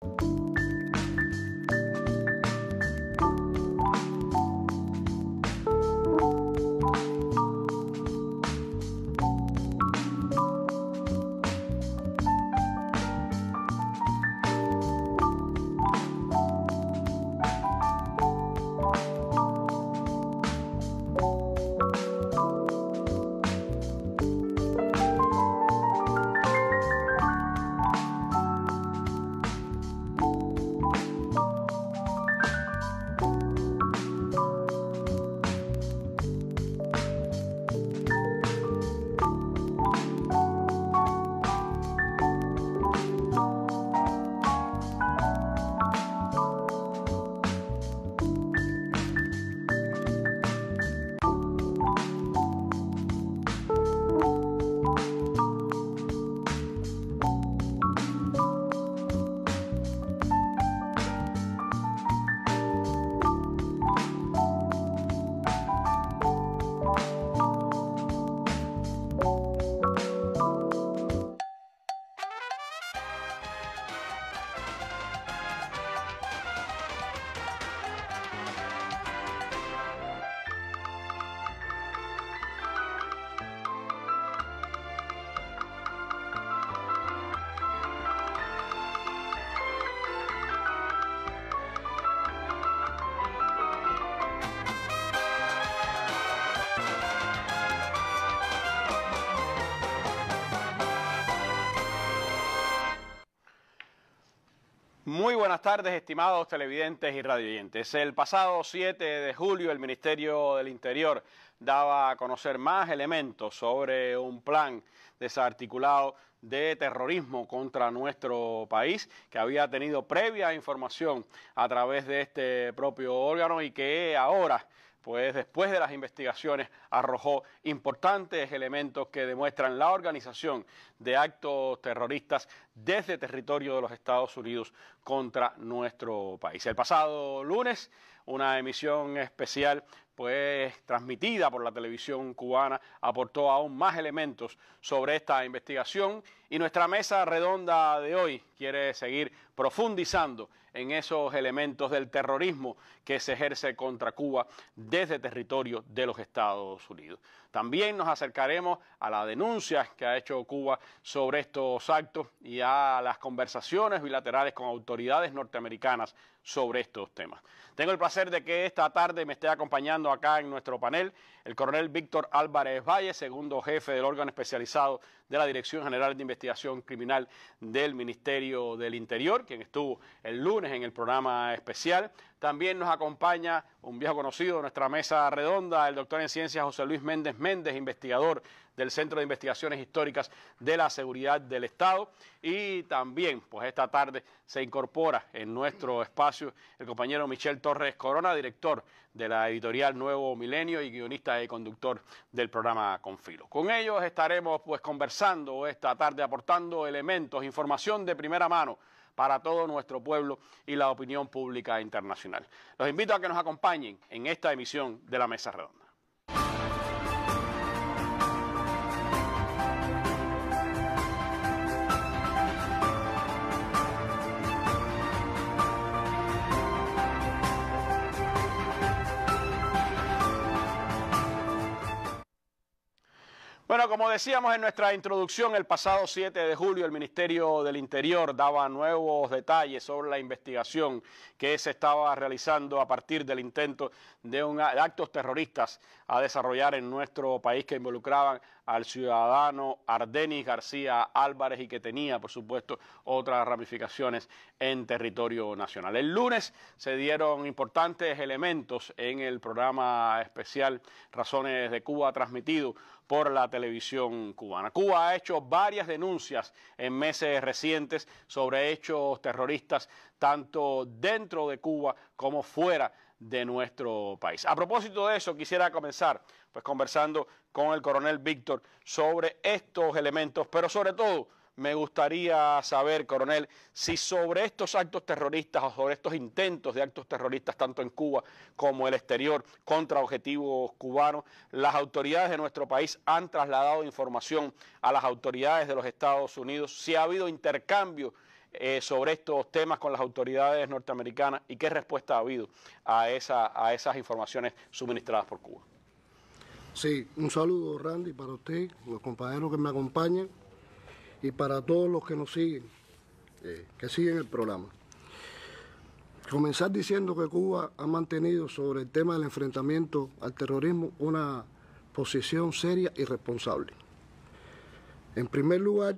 Thank you Muy buenas tardes, estimados televidentes y radioyentes. El pasado 7 de julio, el Ministerio del Interior daba a conocer más elementos sobre un plan desarticulado de terrorismo contra nuestro país, que había tenido previa información a través de este propio órgano y que ahora pues después de las investigaciones arrojó importantes elementos que demuestran la organización de actos terroristas desde territorio de los Estados Unidos contra nuestro país. El pasado lunes, una emisión especial pues transmitida por la televisión cubana, aportó aún más elementos sobre esta investigación y nuestra mesa redonda de hoy quiere seguir profundizando en esos elementos del terrorismo que se ejerce contra Cuba desde territorio de los Estados Unidos. También nos acercaremos a la denuncia que ha hecho Cuba sobre estos actos y a las conversaciones bilaterales con autoridades norteamericanas sobre estos temas. Tengo el placer de que esta tarde me esté acompañando acá en nuestro panel el coronel Víctor Álvarez Valle, segundo jefe del órgano especializado de la Dirección General de Investigación Criminal del Ministerio del Interior, quien estuvo el lunes en el programa especial. También nos acompaña un viejo conocido de nuestra mesa redonda, el doctor en ciencias José Luis Méndez Méndez, investigador del Centro de Investigaciones Históricas de la Seguridad del Estado. Y también, pues esta tarde se incorpora en nuestro espacio el compañero Michel Torres Corona, director de la editorial Nuevo Milenio y guionista y conductor del programa Confilo. Con ellos estaremos pues conversando esta tarde, aportando elementos, información de primera mano para todo nuestro pueblo y la opinión pública internacional. Los invito a que nos acompañen en esta emisión de la Mesa Redonda. Bueno, como decíamos en nuestra introducción, el pasado 7 de julio el Ministerio del Interior daba nuevos detalles sobre la investigación que se estaba realizando a partir del intento de, un, actos terroristas a desarrollar en nuestro país que involucraban al ciudadano Ardenis García Álvarez y que tenía, por supuesto, otras ramificaciones en territorio nacional. El lunes se dieron importantes elementos en el programa especial Razones de Cuba transmitido por la televisión cubana. Cuba ha hecho varias denuncias en meses recientes sobre hechos terroristas, tanto dentro de Cuba como fuera de nuestro país. A propósito de eso, quisiera comenzar pues, conversando con el coronel Víctor sobre estos elementos, pero sobre todo me gustaría saber, coronel, si sobre estos actos terroristas o sobre estos intentos de actos terroristas, tanto en Cuba como en el exterior, contra objetivos cubanos, las autoridades de nuestro país han trasladado información a las autoridades de los Estados Unidos, si ha habido intercambio eh, sobre estos temas con las autoridades norteamericanas y qué respuesta ha habido a, esas informaciones suministradas por Cuba. Sí, un saludo Randy para usted, los compañeros que me acompañan y para todos los que nos siguen, eh, que siguen el programa. Comenzar diciendo que Cuba ha mantenido sobre el tema del enfrentamiento al terrorismo una posición seria y responsable. En primer lugar,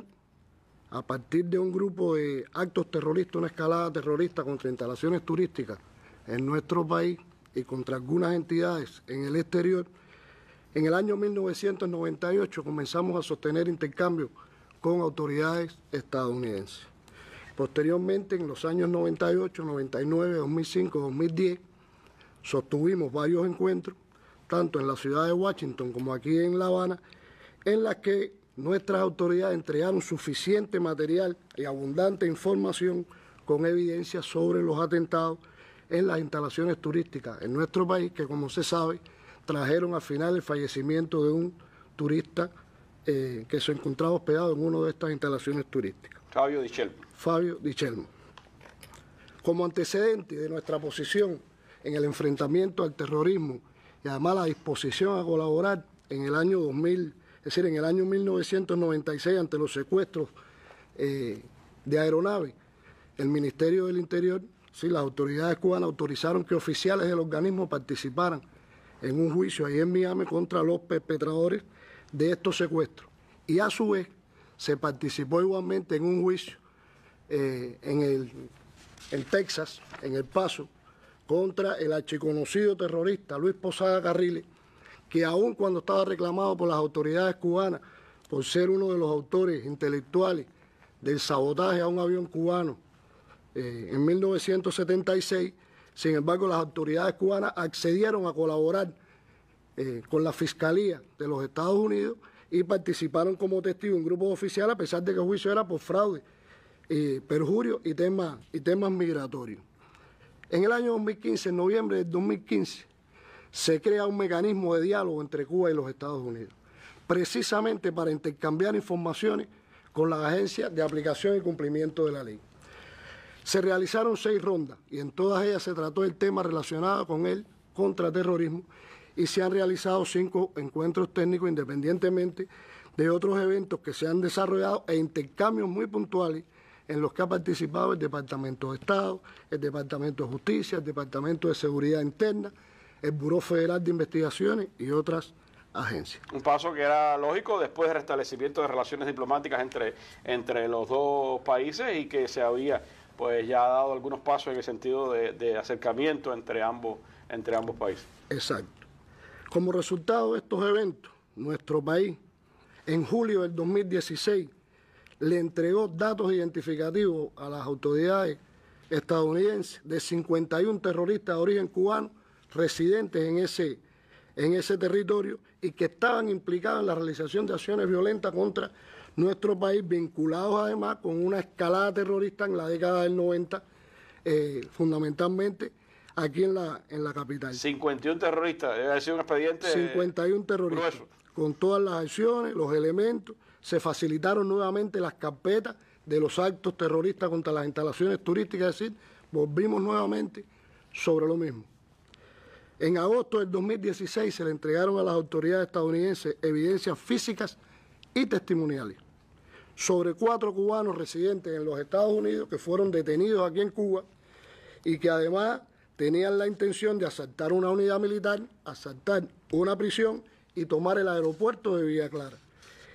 a partir de un grupo de actos terroristas, una escalada terrorista contra instalaciones turísticas en nuestro país y contra algunas entidades en el exterior, en el año 1998 comenzamos a sostener intercambios con autoridades estadounidenses. Posteriormente, en los años 98, 99, 2005, 2010, sostuvimos varios encuentros, tanto en la ciudad de Washington como aquí en La Habana, en las que nuestras autoridades entregaron suficiente material y abundante información con evidencia sobre los atentados en las instalaciones turísticas en nuestro país, que como se sabe, trajeron al final el fallecimiento de un turista eh, que se encontraba hospedado en una de estas instalaciones turísticas. Fabio Dichelmo. Fabio Dichelmo. Como antecedente de nuestra posición en el enfrentamiento al terrorismo y además la disposición a colaborar en el año 2000 es decir, en el año 1996, ante los secuestros eh, de aeronaves, el Ministerio del Interior, sí, las autoridades cubanas autorizaron que oficiales del organismo participaran en un juicio ahí en Miami contra los perpetradores de estos secuestros. Y a su vez, se participó igualmente en un juicio eh, en, el, en Texas, en El Paso, contra el archiconocido terrorista Luis Posada Carriles que aun cuando estaba reclamado por las autoridades cubanas por ser uno de los autores intelectuales del sabotaje a un avión cubano eh, en 1976, sin embargo las autoridades cubanas accedieron a colaborar eh, con la Fiscalía de los Estados Unidos y participaron como testigo en grupos oficiales a pesar de que el juicio era por fraude, eh, perjurio y temas, y temas migratorios. En el año 2015, en noviembre del 2015, se crea un mecanismo de diálogo entre Cuba y los Estados Unidos, precisamente para intercambiar informaciones con las agencias de aplicación y cumplimiento de la ley. Se realizaron seis rondas y en todas ellas se trató el tema relacionado con el contraterrorismo y se han realizado cinco encuentros técnicos independientemente de otros eventos que se han desarrollado e intercambios muy puntuales en los que ha participado el Departamento de Estado, el Departamento de Justicia, el Departamento de Seguridad Interna, el Buró Federal de Investigaciones y otras agencias. Un paso que era lógico después del restablecimiento de relaciones diplomáticas entre, entre los dos países y que se había pues ya dado algunos pasos en el sentido de, acercamiento entre ambos, entre ambos países. Exacto. Como resultado de estos eventos, nuestro país en julio del 2016 le entregó datos identificativos a las autoridades estadounidenses de 51 terroristas de origen cubano residentes en ese, en ese territorio y que estaban implicados en la realización de acciones violentas contra nuestro país, vinculados además con una escalada terrorista en la década del 90, eh, fundamentalmente aquí en la, en la capital. 51 terroristas, es eh, sido un expediente. 51 terroristas. Con todas las acciones, los elementos, se facilitaron nuevamente las carpetas de los actos terroristas contra las instalaciones turísticas, es decir, volvimos nuevamente sobre lo mismo. En agosto del 2016 se le entregaron a las autoridades estadounidenses evidencias físicas y testimoniales sobre cuatro cubanos residentes en los Estados Unidos que fueron detenidos aquí en Cuba y que además tenían la intención de asaltar una unidad militar, asaltar una prisión y tomar el aeropuerto de Villa Clara.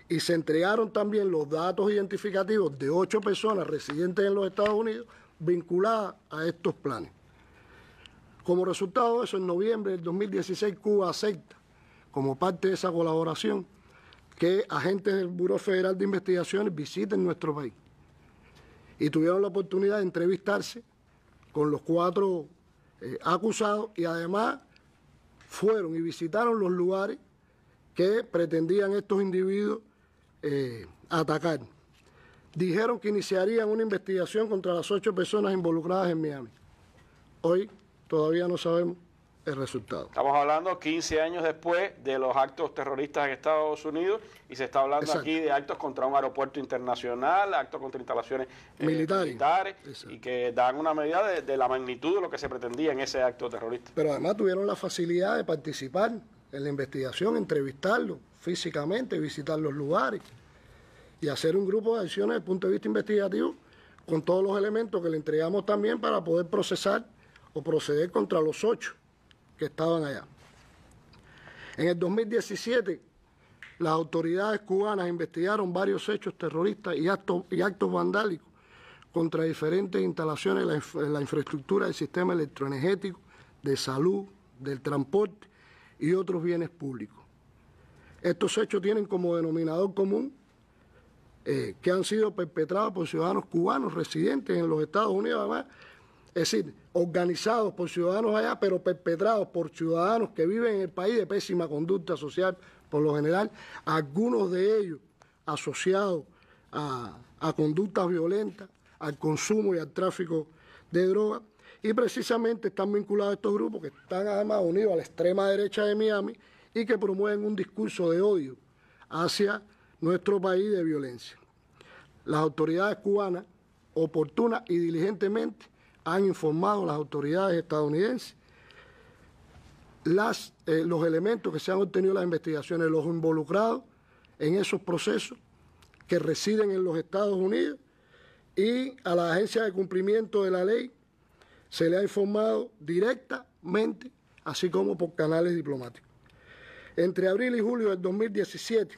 Y se entregaron también los datos identificativos de ocho personas residentes en los Estados Unidos vinculadas a estos planes. Como resultado de eso, en noviembre del 2016, Cuba acepta, como parte de esa colaboración, que agentes del Buró Federal de Investigaciones visiten nuestro país. Y tuvieron la oportunidad de entrevistarse con los cuatro eh, acusados y además fueron y visitaron los lugares que pretendían estos individuos eh, atacar. Dijeron que iniciarían una investigación contra las ocho personas involucradas en Miami. Hoy todavía no sabemos el resultado. Estamos hablando 15 años después de los actos terroristas en Estados Unidos y se está hablando aquí de actos contra un aeropuerto internacional, actos contra instalaciones eh, militares, y que dan una medida de, de, la magnitud de lo que se pretendía en ese acto terrorista. Pero además tuvieron la facilidad de participar en la investigación, entrevistarlo físicamente, visitar los lugares y hacer un grupo de acciones desde el punto de vista investigativo con todos los elementos que le entregamos también para poder procesar o proceder contra los ocho que estaban allá. En el 2017, las autoridades cubanas investigaron varios hechos terroristas y actos, y actos vandálicos contra diferentes instalaciones de la, infraestructura del sistema electroenergético, de salud, del transporte y otros bienes públicos. Estos hechos tienen como denominador común eh, que han sido perpetrados por ciudadanos cubanos residentes en los Estados Unidos, además, es decir, organizados por ciudadanos allá, pero perpetrados por ciudadanos que viven en el país de pésima conducta social, por lo general, algunos de ellos asociados a, conductas violentas, al consumo y al tráfico de drogas. Y precisamente están vinculados a estos grupos que están además unidos a la extrema derecha de Miami y que promueven un discurso de odio hacia nuestro país de violencia. Las autoridades cubanas, oportunas y diligentemente, han informado las autoridades estadounidenses eh, los elementos que se han obtenido en las investigaciones, los involucrados en esos procesos que residen en los Estados Unidos y a la agencia de cumplimiento de la ley se le ha informado directamente, así como por canales diplomáticos. Entre abril y julio del 2017,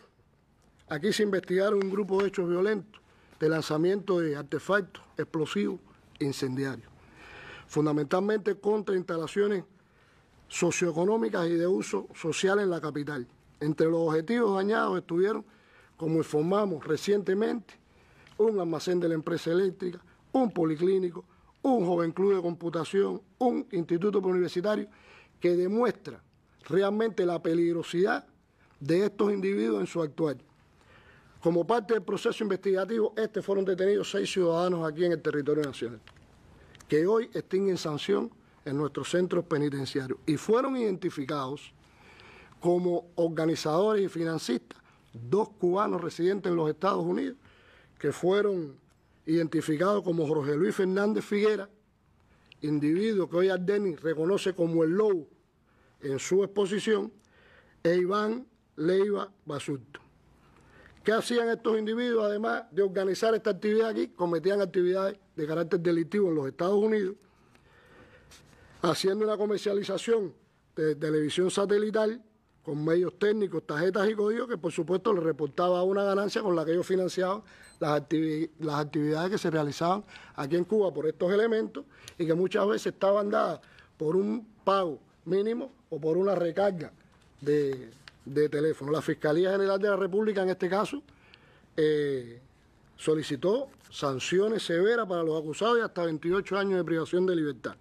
aquí se investigaron un grupo de hechos violentos de lanzamiento de artefactos explosivos incendiarios fundamentalmente contra instalaciones socioeconómicas y de uso social en la capital. Entre los objetivos dañados estuvieron, como informamos recientemente, un almacén de la empresa eléctrica, un policlínico, un joven club de computación, un instituto universitario, que demuestra realmente la peligrosidad de estos individuos en su actual. Como parte del proceso investigativo, este fueron detenidos seis ciudadanos aquí en el territorio nacional que hoy estén en sanción en nuestros centros penitenciarios y fueron identificados como organizadores y financistas dos cubanos residentes en los Estados Unidos que fueron identificados como Jorge Luis Fernández Figuera, individuo que hoy Ardeni reconoce como el Lobo en su exposición, e Iván Leiva Basurto. ¿Qué hacían estos individuos, además de organizar esta actividad aquí? Cometían actividades de carácter delictivo en los Estados Unidos, haciendo una comercialización de televisión satelital con medios técnicos, tarjetas y códigos, que por supuesto les reportaba una ganancia con la que ellos financiaban las, las actividades que se realizaban aquí en Cuba por estos elementos y que muchas veces estaban dadas por un pago mínimo o por una recarga de de teléfono. La Fiscalía General de la República, en este caso, eh, solicitó sanciones severas para los acusados y hasta 28 años de privación de libertad.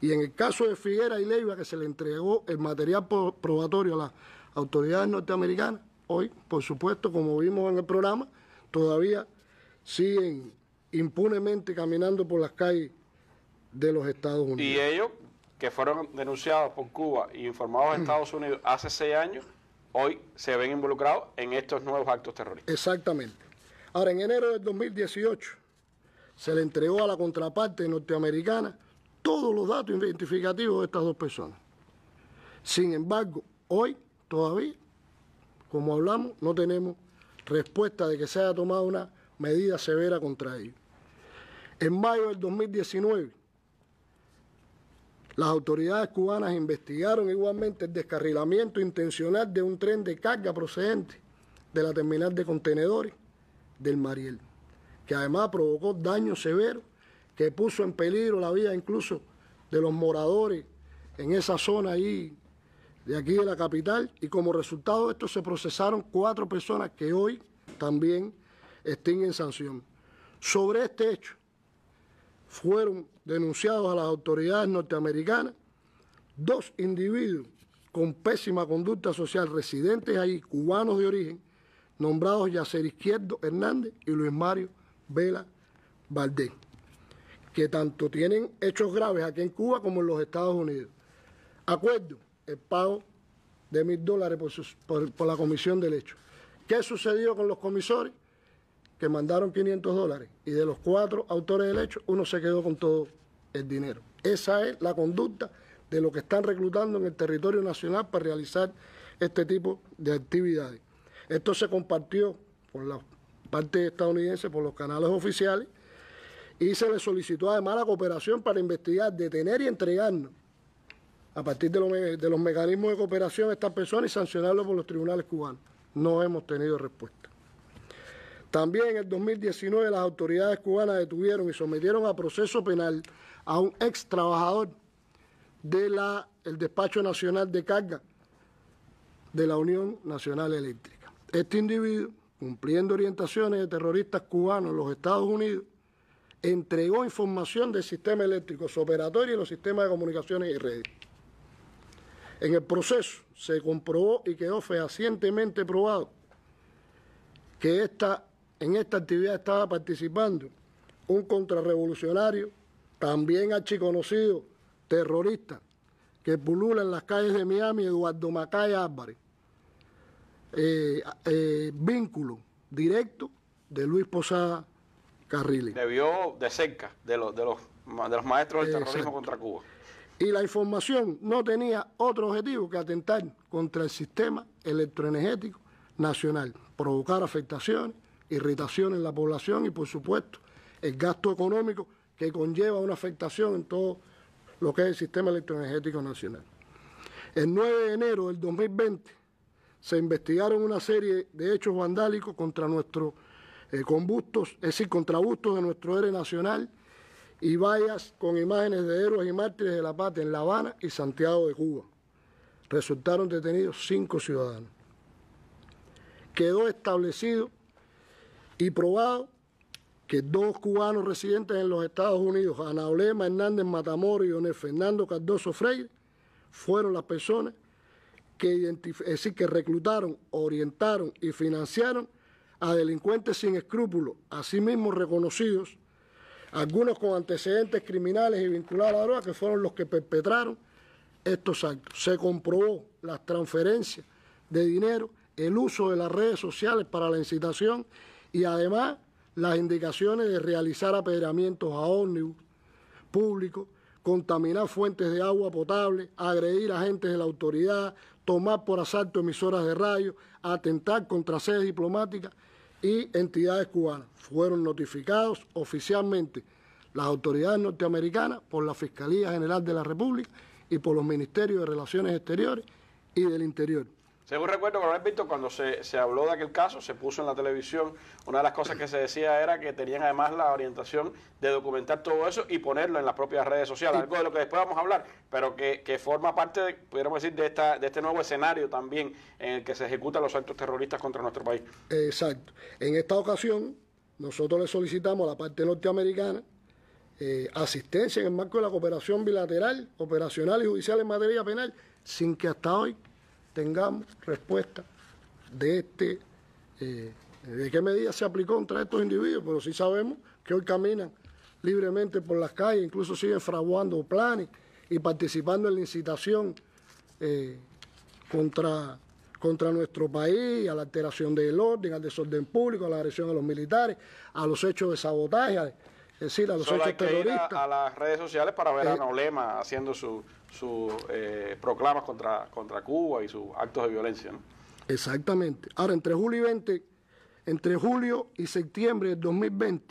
Y en el caso de Figuera y Leiva, que se le entregó el material probatorio a las autoridades norteamericanas, hoy, por supuesto, como vimos en el programa, todavía siguen impunemente caminando por las calles de los Estados Unidos. Y ellos, que fueron denunciados por Cuba y e informados a Estados Unidos hace seis años, hoy se ven involucrados en estos nuevos actos terroristas. Exactamente. Ahora, en enero del 2018 se le entregó a la contraparte norteamericana todos los datos identificativos de estas dos personas. Sin embargo, hoy todavía, como hablamos, no tenemos respuesta de que se haya tomado una medida severa contra ellos. En mayo del 2019 las autoridades cubanas investigaron igualmente el descarrilamiento intencional de un tren de carga procedente de la terminal de contenedores del Mariel, que además provocó daños severos que puso en peligro la vida incluso de los moradores en esa zona ahí, de aquí de la capital, y como resultado de esto se procesaron cuatro personas que hoy también estén en sanción. Sobre este hecho, fueron denunciados a las autoridades norteamericanas dos individuos con pésima conducta social residentes ahí, cubanos de origen, nombrados Yacer Izquierdo Hernández y Luis Mario Vela Valdés, que tanto tienen hechos graves aquí en Cuba como en los Estados Unidos. Acuerdo, el pago de mil dólares por, la comisión del hecho. ¿Qué sucedió con los comisores? que mandaron 500 dólares y de los cuatro autores del hecho, uno se quedó con todo el dinero. Esa es la conducta de lo que están reclutando en el territorio nacional para realizar este tipo de actividades. Esto se compartió por la parte estadounidense, por los canales oficiales, y se le solicitó además la cooperación para investigar, detener y entregarnos a partir de los, mecanismos de cooperación a estas personas y sancionarlos por los tribunales cubanos. No hemos tenido respuesta. También en el 2019 las autoridades cubanas detuvieron y sometieron a proceso penal a un ex trabajador del Despacho Nacional de Carga de la Unión Nacional Eléctrica. Este individuo, cumpliendo orientaciones de terroristas cubanos en los Estados Unidos, entregó información del sistema eléctrico, su operatorio y los sistemas de comunicaciones y redes. En el proceso se comprobó y quedó fehacientemente probado que esta en esta actividad estaba participando un contrarrevolucionario, también archiconocido, terrorista, que pulula en las calles de Miami, Eduardo Macay Álvarez. Eh, eh, vínculo directo de Luis Posada Carriles. Debió de cerca de, los, de, los, maestros del terrorismo contra Cuba. Y la información no tenía otro objetivo que atentar contra el sistema electroenergético nacional, provocar afectaciones irritación en la población y, por supuesto, el gasto económico que conlleva una afectación en todo lo que es el sistema electroenergético nacional. El 9 de enero del 2020 se investigaron una serie de hechos vandálicos contra nuestros eh, combustos, es decir, contra bustos de nuestro héroe nacional y vallas con imágenes de héroes y mártires de la patria en La Habana y Santiago de Cuba. Resultaron detenidos cinco ciudadanos. Quedó establecido y probado que dos cubanos residentes en los Estados Unidos, Ana Olema Hernández Matamoros y Fernando Cardoso Freire, fueron las personas que, que reclutaron, orientaron y financiaron a delincuentes sin escrúpulos, asimismo reconocidos, algunos con antecedentes criminales y vinculados a la droga, que fueron los que perpetraron estos actos. Se comprobó las transferencias de dinero, el uso de las redes sociales para la incitación y además las indicaciones de realizar apedramientos a ómnibus públicos, contaminar fuentes de agua potable, agredir agentes de la autoridad, tomar por asalto emisoras de radio, atentar contra sedes diplomáticas y entidades cubanas. Fueron notificados oficialmente las autoridades norteamericanas por la Fiscalía General de la República y por los Ministerios de Relaciones Exteriores y del Interior. Tengo un recuerdo, que Coronel visto cuando se, habló de aquel caso, se puso en la televisión, una de las cosas que se decía era que tenían además la orientación de documentar todo eso y ponerlo en las propias redes sociales, algo de lo que después vamos a hablar, pero que, forma parte, de, pudiéramos decir, de, esta, de este nuevo escenario también en el que se ejecutan los actos terroristas contra nuestro país. Exacto. En esta ocasión, nosotros le solicitamos a la parte norteamericana eh, asistencia en el marco de la cooperación bilateral, operacional y judicial en materia penal, sin que hasta hoy tengamos respuesta de este, eh, de qué medida se aplicó contra estos individuos, pero sí sabemos que hoy caminan libremente por las calles, incluso siguen fraguando planes y participando en la incitación eh, contra, contra nuestro país, a la alteración del orden, al desorden público, a la agresión a los militares, a los hechos de sabotaje, es decir, a los hechos terroristas. a, las redes sociales para ver a eh, haciendo su, sus eh, proclamas contra, contra Cuba y sus actos de violencia. Exactamente. Ahora, entre julio y 20, entre julio y septiembre del 2020,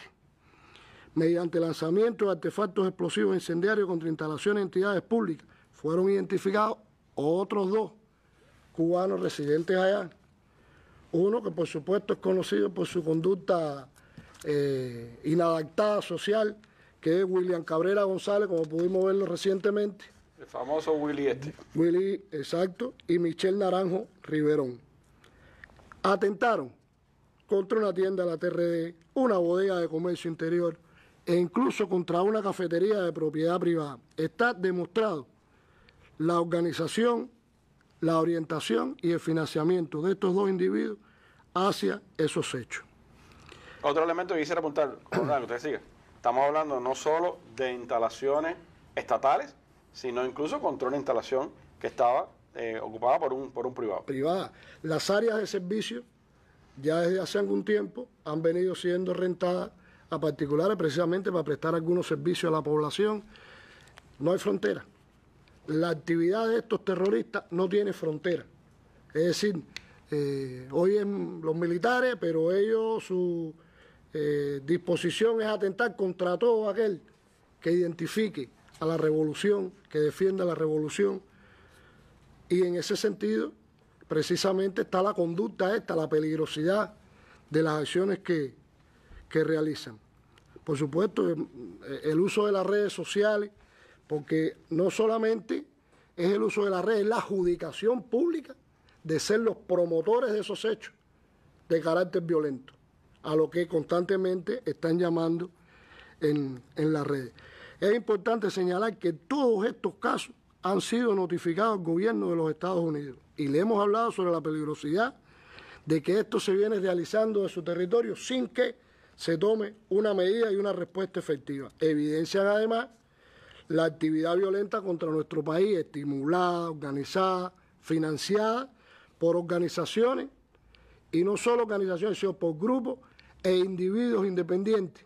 mediante lanzamiento de artefactos explosivos e incendiarios contra instalaciones de entidades públicas, fueron identificados otros dos cubanos residentes allá. Uno que por supuesto es conocido por su conducta eh, inadaptada social, que es William Cabrera González, como pudimos verlo recientemente el famoso Willy este. Willy, exacto, y Michelle Naranjo Riverón. Atentaron contra una tienda de la TRD, una bodega de comercio interior e incluso contra una cafetería de propiedad privada. Está demostrado la organización, la orientación y el financiamiento de estos dos individuos hacia esos hechos. Otro elemento que quisiera apuntar, que usted siga. Estamos hablando no solo de instalaciones estatales, sino incluso contra una instalación que estaba eh, ocupada por un, por un privado. Privada. Las áreas de servicio ya desde hace algún tiempo han venido siendo rentadas a particulares precisamente para prestar algunos servicios a la población. No hay frontera. La actividad de estos terroristas no tiene frontera. Es decir, eh, hoy en los militares, pero ellos su eh, disposición es atentar contra todo aquel que identifique a la revolución que defienda la revolución. Y en ese sentido, precisamente está la conducta esta, la peligrosidad de las acciones que, que realizan. Por supuesto, em, eh, el uso de las redes sociales, porque no solamente es el uso de las redes, es la adjudicación pública de ser los promotores de esos hechos de carácter violento, a lo que constantemente están llamando en, en las redes. Es importante señalar que todos estos casos han sido notificados al gobierno de los Estados Unidos y le hemos hablado sobre la peligrosidad de que esto se viene realizando en su territorio sin que se tome una medida y una respuesta efectiva. Evidencian además la actividad violenta contra nuestro país, estimulada, organizada, financiada por organizaciones, y no solo organizaciones, sino por grupos e individuos independientes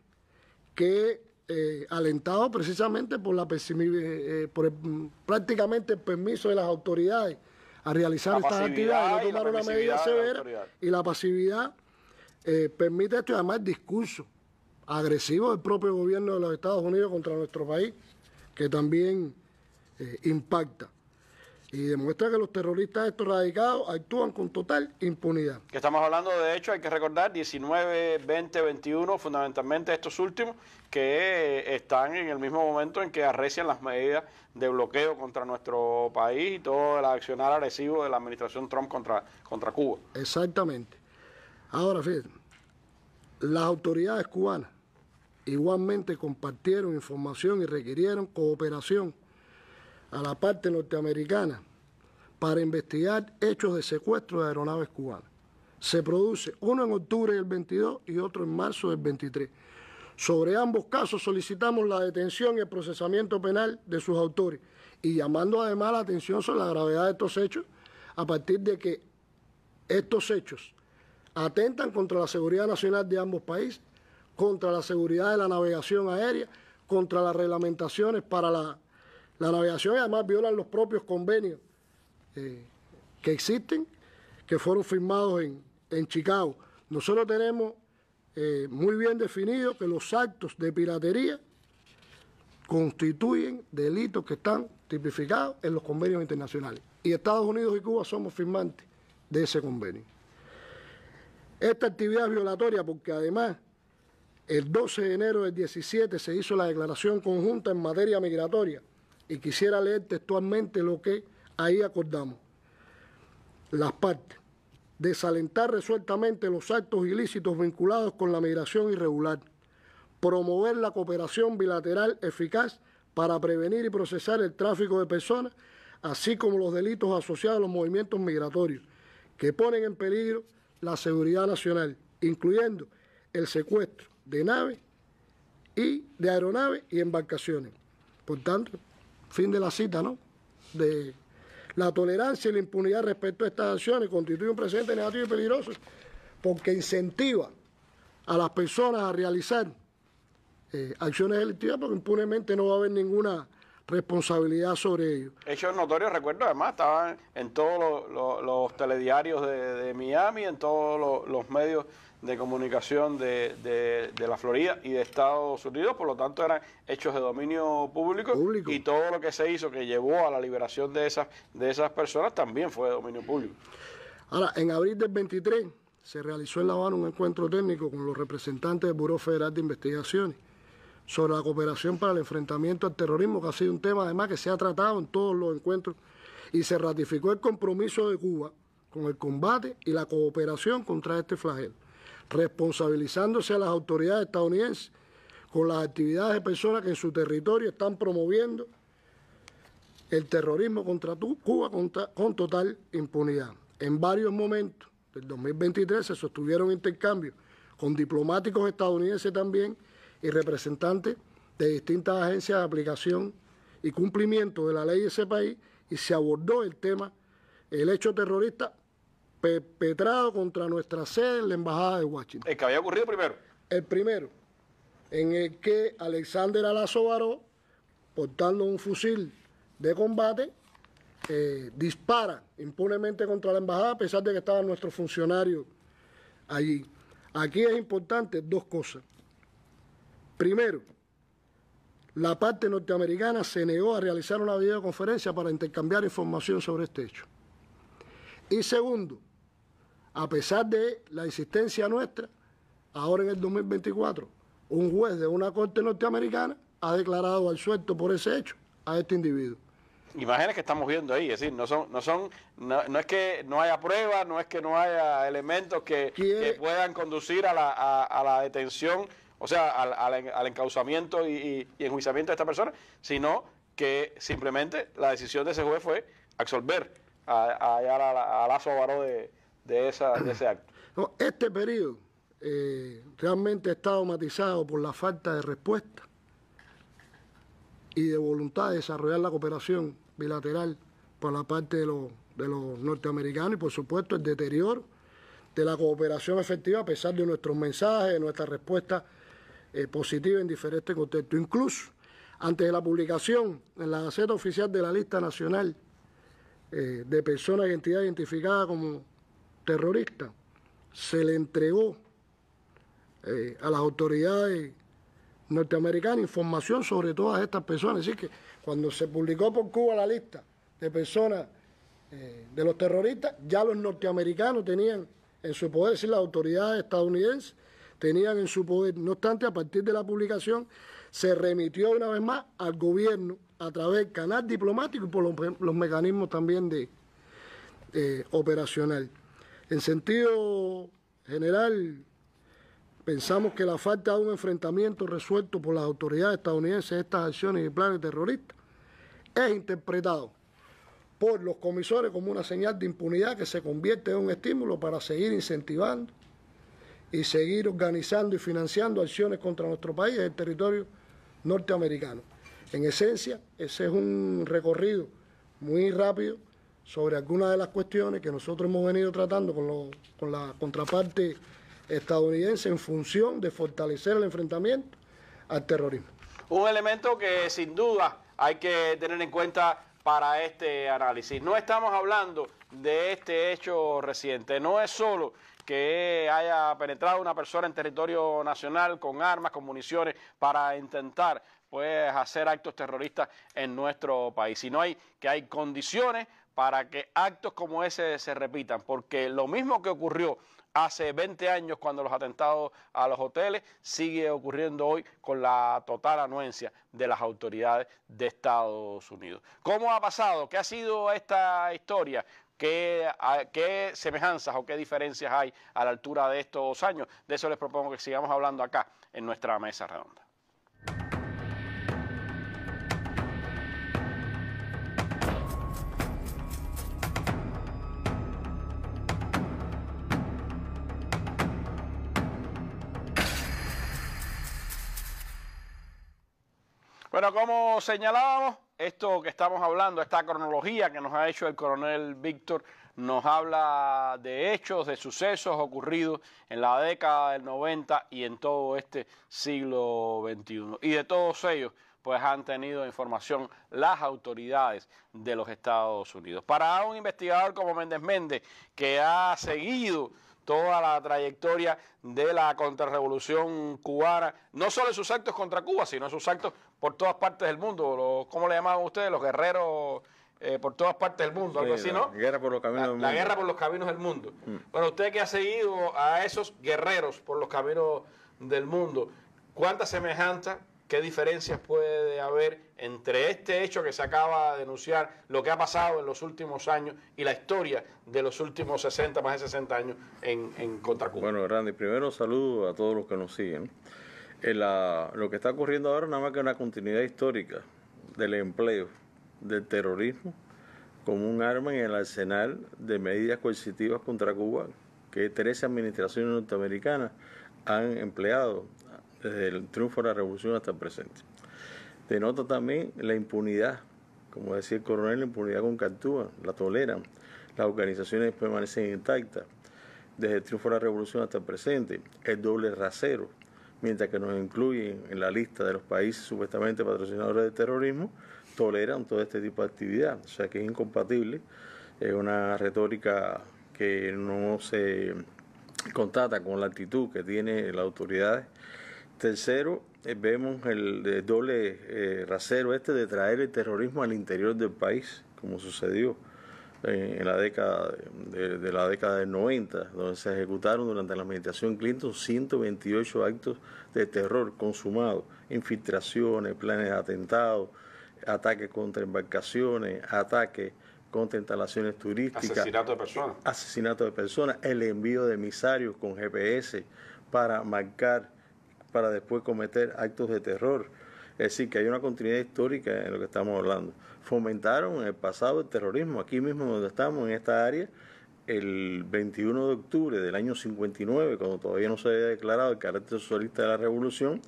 que eh, alentado precisamente por la eh, eh, mm, prácticamente el permiso de las autoridades a realizar estas actividades, a tomar una medida severa y la pasividad permite esto y además el discurso agresivo del propio gobierno de los Estados Unidos contra nuestro país, que también impacta y demuestra que los terroristas estos radicados actúan con total impunidad. Que estamos hablando de hecho, hay que recordar 19, 20, 21, fundamentalmente estos últimos que eh, están en el mismo momento en que arrecian las medidas de bloqueo contra nuestro país y todo el accionar agresivo de la administración Trump contra, contra Cuba. Exactamente. Ahora fíjense, las autoridades cubanas igualmente compartieron información y requirieron cooperación a la parte norteamericana para investigar hechos de secuestro de aeronaves cubanas. Se produce uno en octubre del 22 y otro en marzo del 23. Sobre ambos casos solicitamos la detención y el procesamiento penal de sus autores y llamando además la atención sobre la gravedad de estos hechos a partir de que estos hechos atentan contra la seguridad nacional de ambos países, contra la seguridad de la navegación aérea, contra las reglamentaciones para la, la navegación y además violan los propios convenios eh, que existen, que fueron firmados en, Chicago. Nosotros tenemos eh, muy bien definido que los actos de piratería constituyen delitos que están tipificados en los convenios internacionales. Y Estados Unidos y Cuba somos firmantes de ese convenio. Esta actividad es violatoria porque además el 12 de enero del 17 se hizo la declaración conjunta en materia migratoria y quisiera leer textualmente lo que Ahí acordamos las partes. Desalentar resueltamente los actos ilícitos vinculados con la migración irregular. Promover la cooperación bilateral eficaz para prevenir y procesar el tráfico de personas, así como los delitos asociados a los movimientos migratorios, que ponen en peligro la seguridad nacional, incluyendo el secuestro de naves y de aeronaves y embarcaciones. Por tanto, fin de la cita, ¿no? De la tolerancia y la impunidad respecto a estas acciones constituye un presente negativo y peligroso porque incentiva a las personas a realizar eh, acciones delictivas porque impunemente no va a haber ninguna responsabilidad sobre ellos. Hechos notorios, recuerdo, además, estaban en todos los, telediarios de, Miami, en todos los medios de comunicación de, la Florida y de Estados Unidos, por lo tanto eran hechos de dominio público, y todo lo que se hizo que llevó a la liberación de esas, de esas personas también fue de dominio público. Ahora, en abril del 23 se realizó en La Habana un encuentro técnico con los representantes del Buró Federal de Investigaciones sobre la cooperación para el enfrentamiento al terrorismo, que ha sido un tema además que se ha tratado en todos los encuentros, y se ratificó el compromiso de Cuba con el combate y la cooperación contra este flagelo responsabilizándose a las autoridades estadounidenses con las actividades de personas que en su territorio están promoviendo el terrorismo contra Cuba con total impunidad. En varios momentos del 2023 se sostuvieron intercambios con diplomáticos estadounidenses también y representantes de distintas agencias de aplicación y cumplimiento de la ley de ese país y se abordó el tema, el hecho terrorista, perpetrado contra nuestra sede en la Embajada de Washington. El que había ocurrido primero. El primero, en el que Alexander Alazo Baró, portando un fusil de combate, eh, dispara impunemente contra la embajada a pesar de que estaban nuestros funcionarios allí. Aquí es importante dos cosas. Primero, la parte norteamericana se negó a realizar una videoconferencia para intercambiar información sobre este hecho. Y segundo, a pesar de la existencia nuestra, ahora en el 2024, un juez de una corte norteamericana ha declarado al suelto por ese hecho a este individuo. Imágenes que estamos viendo ahí, es decir, no son, no son, no, es que no haya pruebas, no es que no haya elementos que, puedan conducir a la, detención, o sea, al, al, encauzamiento y, y, enjuiciamiento de esta persona, sino que simplemente la decisión de ese juez fue absolver a, a, a, a Lazo de, de, esa, de ese acto. este periodo eh, realmente realmente estado matizado por la falta de respuesta y de voluntad de desarrollar la cooperación bilateral por la parte de los, norteamericanos y por supuesto el deterioro de la cooperación efectiva a pesar de nuestros mensajes, de nuestra respuesta eh, positiva e en diferentes contextos. Incluso antes de la publicación en la Gaceta Oficial de la Lista Nacional eh, de Personas y Entidades Identificadas como terrorista, se le entregó eh, a las autoridades norteamericanas información sobre todas estas personas. Así que cuando se publicó por Cuba la lista de personas eh, de los terroristas, ya los norteamericanos tenían en su poder, es decir, las autoridades estadounidenses tenían en su poder. No obstante, a partir de la publicación se remitió una vez más al gobierno a través del canal diplomático y por los, mecanismos también de eh, operacional. En sentido general, pensamos que la falta de un enfrentamiento resuelto por las autoridades estadounidenses de estas acciones y planes terroristas es interpretado por los comisores como una señal de impunidad que se convierte en un estímulo para seguir incentivando y seguir organizando y financiando acciones contra nuestro país y el territorio norteamericano. En esencia, ese es un recorrido muy rápido sobre algunas de las cuestiones que nosotros hemos venido tratando con, la contraparte estadounidense en función de fortalecer el enfrentamiento al terrorismo. Un elemento que sin duda hay que tener en cuenta para este análisis. No estamos hablando de este hecho reciente, no es solo que haya penetrado una persona en territorio nacional con armas, con municiones, para intentar pues hacer actos terroristas en nuestro país, sino hay que hay condiciones para que actos como ese se repitan, porque lo mismo que ocurrió hace 20 años cuando los atentados a los hoteles sigue ocurriendo hoy con la total anuencia de las autoridades de Estados Unidos. ¿Cómo ha pasado? ¿Qué ha sido esta historia? ¿Qué, semejanzas o qué diferencias hay a la altura de estos años? De eso les propongo que sigamos hablando acá en nuestra mesa redonda. Bueno, como señalábamos, esto que estamos hablando, esta cronología que nos ha hecho el coronel Víctor, nos habla de hechos, de sucesos ocurridos en la década del 90 y en todo este siglo XXI. Y de todos ellos, pues han tenido información las autoridades de los Estados Unidos. Para un investigador como Méndez Méndez, que ha seguido toda la trayectoria de la contrarrevolución cubana, no solo en sus actos contra Cuba, sino en sus actos por todas partes del mundo, los, ¿cómo le llamaban ustedes? Los guerreros eh, por todas partes del mundo, algo así, ¿no? La guerra por los caminos del mundo. La mm. Bueno, usted que ha seguido a esos guerreros por los caminos del mundo, ¿cuánta semejanza ¿Qué diferencias puede haber entre este hecho que se acaba de denunciar, lo que ha pasado en los últimos años y la historia de los últimos 60, más de 60 años en, contra Cuba? Bueno, Randy, primero saludo a todos los que nos siguen. lo que está ocurriendo ahora nada más que una continuidad histórica del empleo, del terrorismo, como un arma en el arsenal de medidas coercitivas contra Cuba que 13 administraciones norteamericanas han empleado desde el triunfo de la revolución hasta el presente. Denota también la impunidad, como decía el coronel, la impunidad con que la toleran, las organizaciones permanecen intactas, desde el triunfo de la revolución hasta el presente, el doble rasero, mientras que nos incluyen en la lista de los países supuestamente patrocinadores de terrorismo, toleran todo este tipo de actividad. O sea que es incompatible ...es una retórica que no se ...contata con la actitud que tiene las autoridades Tercero, eh, vemos el eh, doble eh, rasero este de traer el terrorismo al interior del país, como sucedió en, la década de, la década del 90, donde se ejecutaron durante la administración Clinton 128 actos de terror consumados, infiltraciones, planes de atentado, ataques contra embarcaciones, ataques contra instalaciones turísticas, asesinato de personas, asesinato de personas, el envío de emisarios con GPS para marcar para después cometer actos de terror. Es decir, que hay una continuidad histórica en lo que estamos hablando. Fomentaron en el pasado el terrorismo, aquí mismo donde estamos, en esta área, el 21 de octubre del año 59, cuando todavía no se había declarado el carácter socialista de la revolución,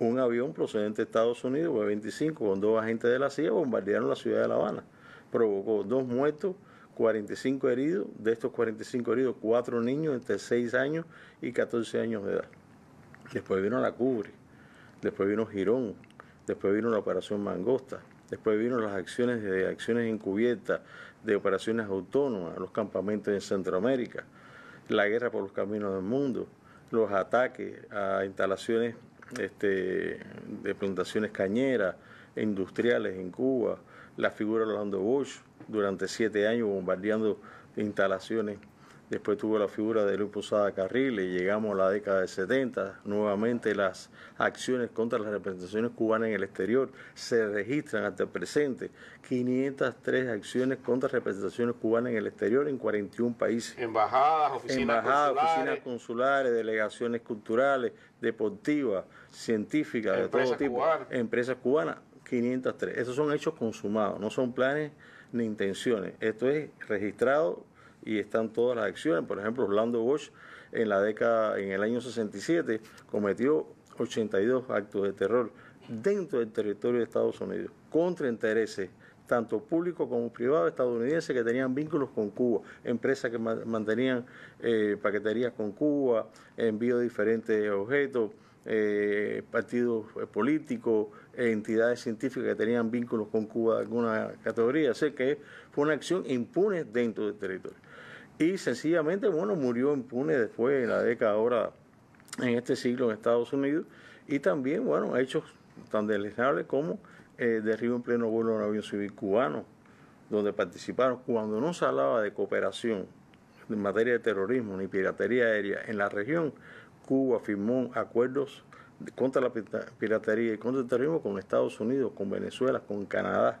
un avión procedente de Estados Unidos, B-25, con dos agentes de la CIA, bombardearon la ciudad de La Habana. Provocó dos muertos, 45 heridos, de estos 45 heridos, cuatro niños entre 6 años y 14 años de edad. Después vino la cubre, después vino Girón, después vino la operación Mangosta, después vino las acciones de acciones encubiertas, de operaciones autónomas, los campamentos en Centroamérica, la guerra por los caminos del mundo, los ataques a instalaciones este, de plantaciones cañeras, industriales en Cuba, la figura de Orlando Bosch durante siete años bombardeando instalaciones Después tuvo la figura de Luis Posada Carril y llegamos a la década de 70. Nuevamente las acciones contra las representaciones cubanas en el exterior se registran hasta el presente. 503 acciones contra representaciones cubanas en el exterior en 41 países. Embajadas, oficinas, Embajadas, consulares. oficinas consulares, delegaciones culturales, deportivas, científicas, de todo tipo. Empresas cubanas, 503. Esos son hechos consumados, no son planes ni intenciones. Esto es registrado y están todas las acciones. Por ejemplo, Orlando Bosch en la década, en el año 67, cometió 82 actos de terror dentro del territorio de Estados Unidos, contra intereses tanto públicos como privados estadounidenses que tenían vínculos con Cuba, empresas que mantenían eh, paqueterías con Cuba, envío de diferentes objetos, eh, partidos eh, políticos, entidades científicas que tenían vínculos con Cuba de alguna categoría. Así que fue una acción impune dentro del territorio y sencillamente, bueno, murió impune después en la década ahora, en este siglo en Estados Unidos, y también, bueno, hechos tan deleznables como derribó eh, derribo en pleno vuelo de un avión civil cubano, donde participaron, cuando no se hablaba de cooperación en materia de terrorismo ni piratería aérea en la región, Cuba firmó acuerdos contra la piratería y contra el terrorismo con Estados Unidos, con Venezuela, con Canadá,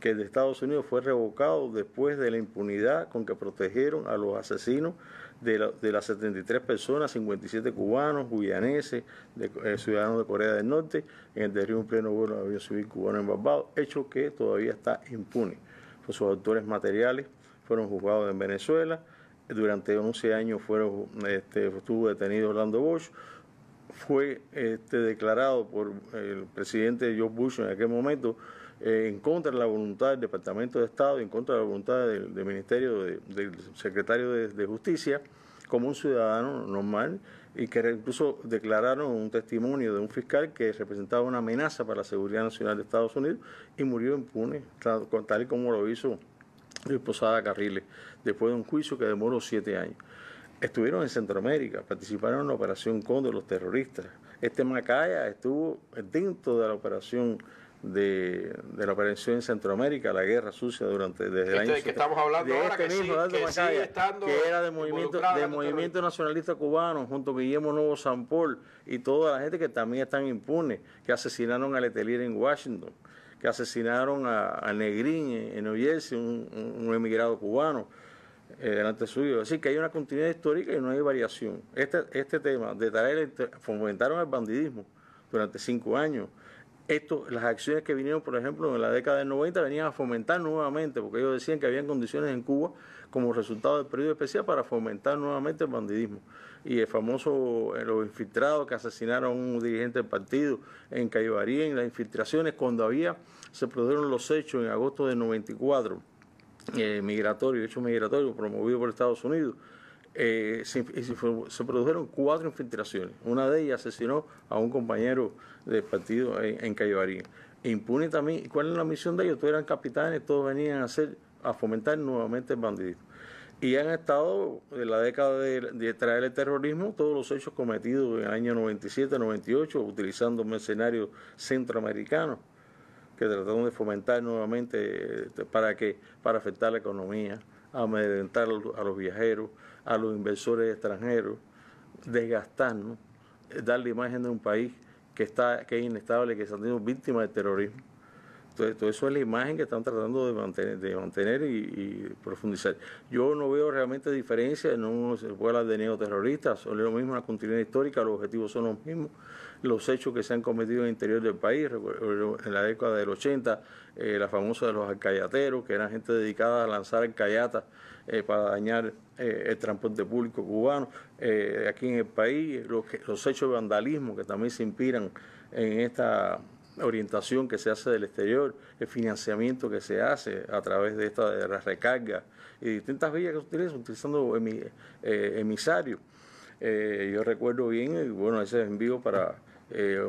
que el de Estados Unidos fue revocado después de la impunidad con que protegieron a los asesinos de, de las 73 personas, 57 cubanos, guyaneses, eh, ciudadanos de Corea del Norte, en el terreno en pleno vuelo de avión civil cubano en Barbados, hecho que todavía está impune. Pues sus autores materiales fueron juzgados en Venezuela, durante 11 años fueron, este, estuvo detenido Orlando Bosch, fue este, declarado por el presidente George Bush en aquel momento eh, en contra de la voluntad del Departamento de Estado y en contra de la voluntad del, Ministerio, del Secretario de, Justicia, como un ciudadano normal, y que incluso declararon un testimonio de un fiscal que representaba una amenaza para la seguridad nacional de Estados Unidos y murió impune, tal, tal y como lo hizo Luis Posada Carriles, después de un juicio que demoró siete años. Estuvieron en Centroamérica, participaron en la operación contra los terroristas. Este Macaya estuvo dentro de la operación de, la operación en Centroamérica, la guerra sucia durante desde el este que estamos hablando ahora este que, que, era de movimiento, movimiento nacionalista cubano junto a Guillermo Nuevo San Paul y toda la gente que también están impunes, que asesinaron a Letelier en Washington, que asesinaron a, Negrín en, en un, emigrado cubano eh, delante suyo. Así que hay una continuidad histórica y no hay variación. Este, este tema de traer fomentaron el bandidismo durante cinco años esto, las acciones que vinieron, por ejemplo, en la década del 90 venían a fomentar nuevamente, porque ellos decían que había condiciones en Cuba como resultado del periodo especial para fomentar nuevamente el bandidismo. Y el famoso, eh, los infiltrados que asesinaron a un dirigente del partido en Caibarí, en las infiltraciones, cuando había, se produjeron los hechos en agosto de 94, eh, migratorios, hechos migratorios promovidos por Estados Unidos eh, se, produjeron cuatro infiltraciones. Una de ellas asesinó a un compañero del partido en, en Impune también, ¿cuál es la misión de ellos? Todos eran capitanes, todos venían a, hacer, a fomentar nuevamente el bandido Y han estado en la década de, traer el terrorismo todos los hechos cometidos en el año 97, 98, utilizando mercenarios centroamericanos que trataron de fomentar nuevamente eh, para que para afectar la economía amedrentar a los viajeros, a los inversores extranjeros, desgastarnos, eh, dar la imagen de un país que, está, que es inestable, que se han sido víctimas del terrorismo. Entonces, eso es la imagen que están tratando de mantener, y, profundizar. Yo no veo realmente diferencia, no se puede hablar de neoterroristas, son lo mismo, la continuidad histórica, los objetivos son los mismos los hechos que se han cometido en el interior del país. En la década del 80, eh, la famosa de los alcayateros, que eran gente dedicada a lanzar alcayatas eh, para dañar eh, el transporte público cubano. aquí en el país, los, hechos de vandalismo que también se inspiran en esta orientación que se hace del exterior, el financiamiento que se hace a través de esta de recarga y distintas vías que se utilizan, utilizando emisarios. yo recuerdo bien, bueno, ese envío para eh,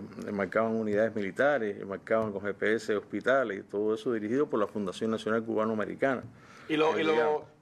unidades militares, marcaban con GPS hospitales, y todo eso dirigido por la Fundación Nacional Cubano-Americana. y lo, eh,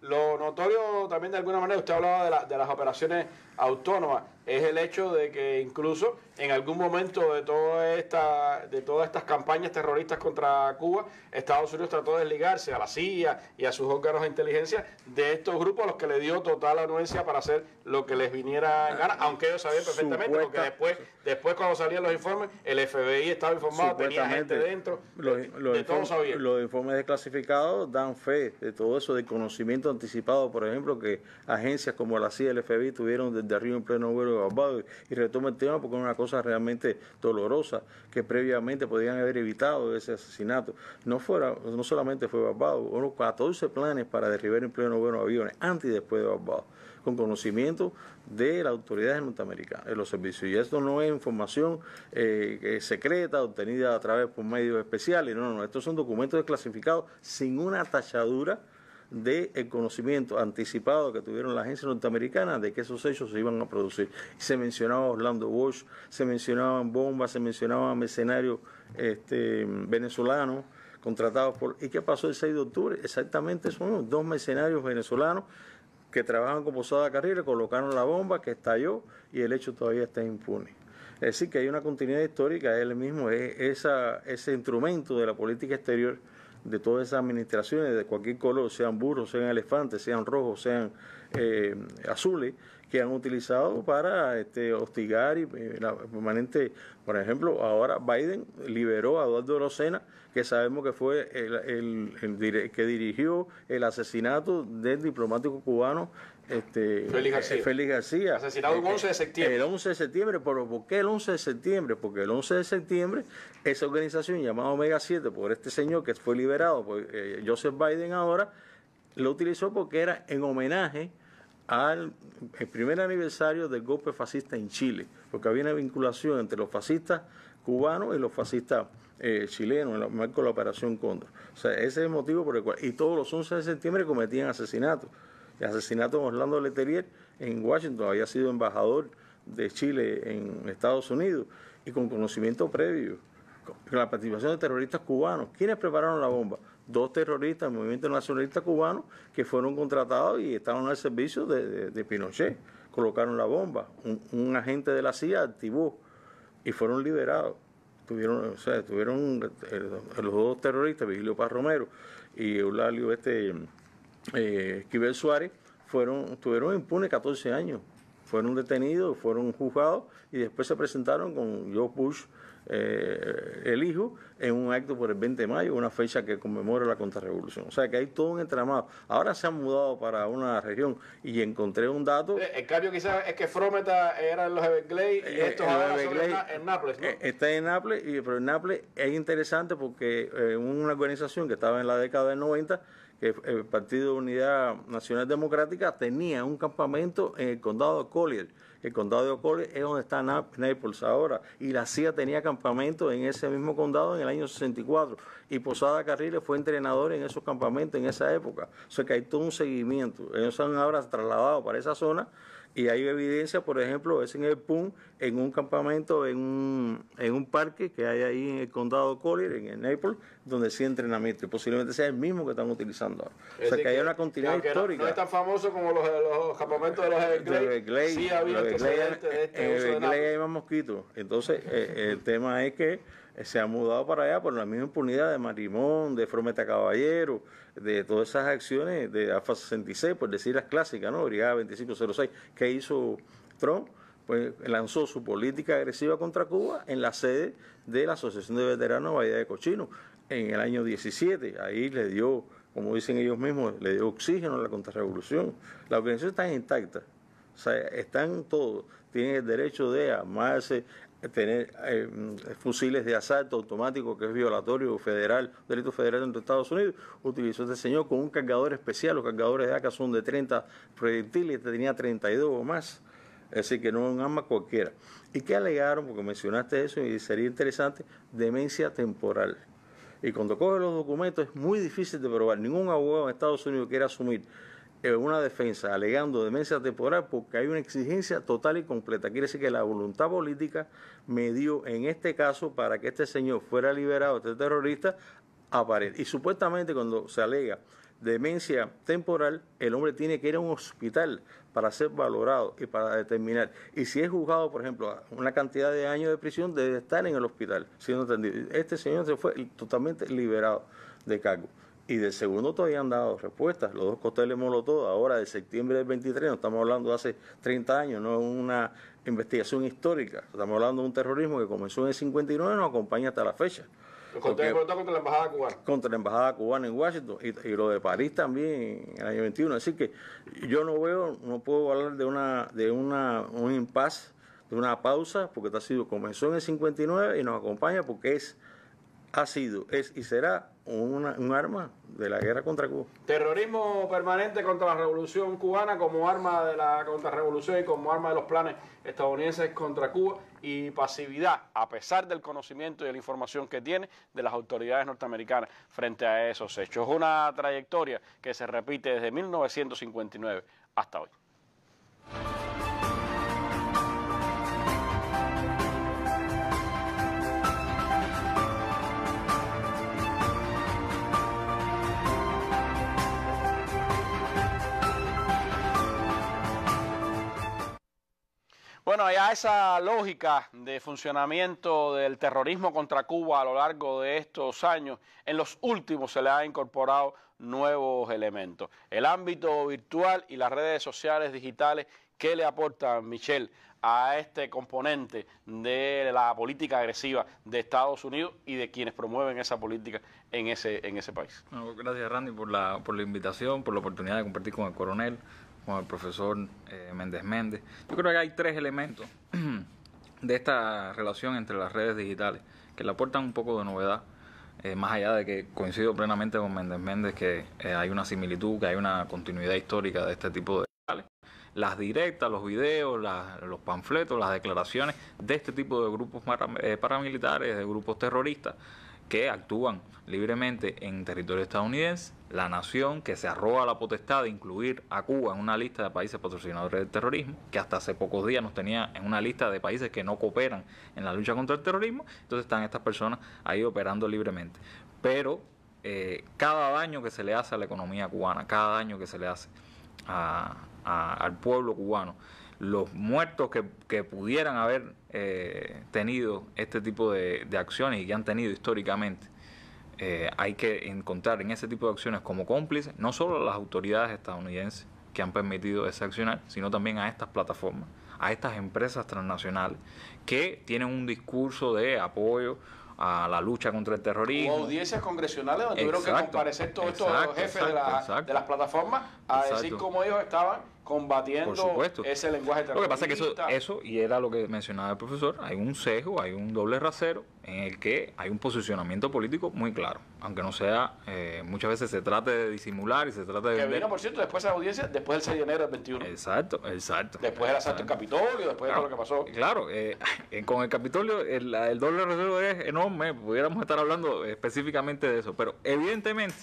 lo notorio también de alguna manera, usted hablaba de, de las operaciones autónomas, es el hecho de que incluso en algún momento de, toda esta, de todas estas campañas terroristas contra Cuba, Estados Unidos trató de desligarse a la CIA y a sus órganos de inteligencia de estos grupos a los que le dio total anuencia para hacer lo que les viniera en gana, ah, aunque ellos sabían perfectamente, porque después, después cuando salían los informes, el FBI estaba informado, tenía gente dentro, los, de, Los informes desclasificados dan fe de todo eso, de conocimiento anticipado, por ejemplo, que agencias como la CIA y el FBI tuvieron desde arriba en pleno vuelo de Barbados. Y retomo el tema porque es una cosa realmente dolorosa que previamente podían haber evitado ese asesinato. No, fuera, no solamente fue Barbados, hubo 14 planes para derribar en pleno vuelo aviones antes y después de Barbados con conocimiento de las autoridades norteamericanas, de los servicios. Y esto no es información eh, eh, secreta obtenida a través por medios especiales, no, no, estos son documentos desclasificados sin una tachadura de el conocimiento anticipado que tuvieron la agencia norteamericana de que esos hechos se iban a producir. Se mencionaba Orlando Bush, se mencionaban bombas, se mencionaban mercenarios este, venezolanos contratados por... ¿Y qué pasó el 6 de octubre? Exactamente eso dos mercenarios venezolanos que trabajan con Posada Carrera colocaron la bomba que estalló y el hecho todavía está impune. Es decir, que hay una continuidad histórica, él mismo es ese instrumento de la política exterior de todas esas administraciones de cualquier color, sean burros, sean elefantes, sean rojos, sean eh, azules, que han utilizado para este, hostigar y eh, la, permanente. Por ejemplo, ahora Biden liberó a Eduardo Rosena, que sabemos que fue el que dirigió el asesinato del diplomático cubano este, Félix eh, García. Asesinado el 11 eh, eh, de septiembre. El 11 de septiembre, ¿por qué el 11 de septiembre? Porque el 11 de septiembre esa organización llamada Omega 7 por este señor que fue liberado por Joseph Biden ahora, lo utilizó porque era en homenaje al primer aniversario del golpe fascista en Chile, porque había una vinculación entre los fascistas cubanos y los fascistas chilenos en el la Operación Condor O sea, ese es el motivo por el cual. Y todos los 11 de septiembre cometían asesinatos el asesinato de Orlando Letelier en Washington, había sido embajador de Chile en Estados Unidos y con conocimiento previo, con la participación de terroristas cubanos. ¿Quiénes prepararon la bomba? Dos terroristas del movimiento nacionalista cubano que fueron contratados y estaban al servicio de, Pinochet. Colocaron la bomba. Un, agente de la CIA activó y fueron liberados. Tuvieron, o sea, tuvieron eh, los dos terroristas, Vigilio Paz Romero y Eulalio este eh, Esquivel Suárez, fueron, estuvieron impunes 14 años. Fueron detenidos, fueron juzgados y después se presentaron con George Bush, eh, el hijo, en un acto por el 20 de mayo, una fecha que conmemora la contrarrevolución. O sea que hay todo un entramado. Ahora se han mudado para una región y encontré un dato. Eh, el cambio quizás es que Frometa era en los Everglades y eh, estos en, Nápoles, Está en Nápoles, pero en Nápoles es interesante porque una organización que estaba en la década del 90 que el Partido de Unidad Nacional Democrática tenía un campamento en el condado de Collier. El condado de Collier es donde está Naples ahora. Y la CIA tenía campamento en ese mismo condado en el año 64. Y Posada Carriles fue entrenador en esos campamentos en esa época. O sea que hay todo un seguimiento. Ellos han ahora trasladado para esa zona y hay evidencia, por ejemplo, es en el PUN, en un campamento, en un, en un parque que hay ahí en el condado Collier, en Naples, donde sí entrenamiento. Y posiblemente sea el mismo que están utilizando ahora. o sea, que, hay una continuidad histórica. No, es tan famoso como los, campamentos de los Everglades. Sí, ha este eh, hay más mosquitos. Entonces, eh, el tema es que se ha mudado para allá por la misma impunidad de Marimón, de Frometa Caballero, de todas esas acciones de AFA 66, por decir las clásicas, ¿no? Brigada 2506, que hizo Trump, pues lanzó su política agresiva contra Cuba en la sede de la Asociación de Veteranos Bahía de Cochino en el año 17. Ahí le dio, como dicen ellos mismos, le dio oxígeno a la contrarrevolución. La organización está intacta, o sea, están todos, tienen el derecho de amarse, tener eh, mm, fusiles de asalto automático que es violatorio federal, delito federal dentro de Estados Unidos, utilizó este señor con un cargador especial, los cargadores de AK son de 30 proyectiles, este tenía 32 o más, es decir que no es un arma cualquiera. ¿Y qué alegaron? Porque mencionaste eso y sería interesante, demencia temporal. Y cuando coge los documentos es muy difícil de probar, ningún abogado en Estados Unidos quiere asumir una defensa alegando demencia temporal porque hay una exigencia total y completa. Quiere decir que la voluntad política me dio en este caso para que este señor fuera liberado, este terrorista, aparece. Y supuestamente cuando se alega demencia temporal, el hombre tiene que ir a un hospital para ser valorado y para determinar. Y si es juzgado, por ejemplo, una cantidad de años de prisión, debe estar en el hospital, siendo atendido. Este señor se fue totalmente liberado de cargo y del segundo todavía han dado respuestas. Los dos costeles Molotov, ahora de septiembre del 23, no estamos hablando de hace 30 años, no es una investigación histórica. Estamos hablando de un terrorismo que comenzó en el 59 y nos acompaña hasta la fecha. Los contra la Embajada Cubana. Contra la Embajada Cubana en Washington y, lo de París también en el año 21. Así que yo no veo, no puedo hablar de, una, de una, un impasse, de una pausa, porque ha sido, comenzó en el 59 y nos acompaña porque es ha sido, es y será un arma de la guerra contra Cuba. Terrorismo permanente contra la revolución cubana como arma de la contrarrevolución y como arma de los planes estadounidenses contra Cuba y pasividad, a pesar del conocimiento y de la información que tiene de las autoridades norteamericanas frente a esos hechos. Es Una trayectoria que se repite desde 1959 hasta hoy. Bueno, ya esa lógica de funcionamiento del terrorismo contra Cuba a lo largo de estos años, en los últimos se le ha incorporado nuevos elementos. El ámbito virtual y las redes sociales digitales, ¿qué le aportan, Michelle, a este componente de la política agresiva de Estados Unidos y de quienes promueven esa política en ese, en ese país? gracias, Randy, por la, por la invitación, por la oportunidad de compartir con el coronel con el profesor eh, Méndez Méndez. Yo creo que hay tres elementos de esta relación entre las redes digitales que le aportan un poco de novedad, eh, más allá de que coincido plenamente con Méndez Méndez que eh, hay una similitud, que hay una continuidad histórica de este tipo de las directas, los videos, los panfletos, las declaraciones de este tipo de grupos paramilitares, de grupos terroristas, que actúan libremente en territorio estadounidense, la nación que se arroba la potestad de incluir a Cuba en una lista de países patrocinadores del terrorismo, que hasta hace pocos días nos tenía en una lista de países que no cooperan en la lucha contra el terrorismo, entonces están estas personas ahí operando libremente. Pero eh, cada daño que se le hace a la economía cubana, cada daño que se le hace al pueblo cubano, los muertos que, pudieran haber eh, tenido este tipo de, acciones y que han tenido históricamente. Eh, hay que encontrar en ese tipo de acciones como cómplices no solo a las autoridades estadounidenses que han permitido ese accionar, sino también a estas plataformas, a estas empresas transnacionales que tienen un discurso de apoyo a la lucha contra el terrorismo. audiencias congresionales donde tuvieron que comparecer todos estos jefes de, de, las plataformas a decir cómo ellos estaban combatiendo ese lenguaje terrorista. Lo que pasa es que eso, eso, y era lo que mencionaba el profesor, hay un sesgo, hay un doble rasero en el que hay un posicionamiento político muy claro aunque no sea, eh, muchas veces se trata de disimular y se trata de... Que vino, por cierto, después de la audiencia, después del 6 de enero del 21. Exacto, exacto. Después del asalto en Capitolio, después de todo lo que pasó. Claro, eh, eh, con el Capitolio el, el doble reserva es enorme, pudiéramos estar hablando específicamente de eso, pero evidentemente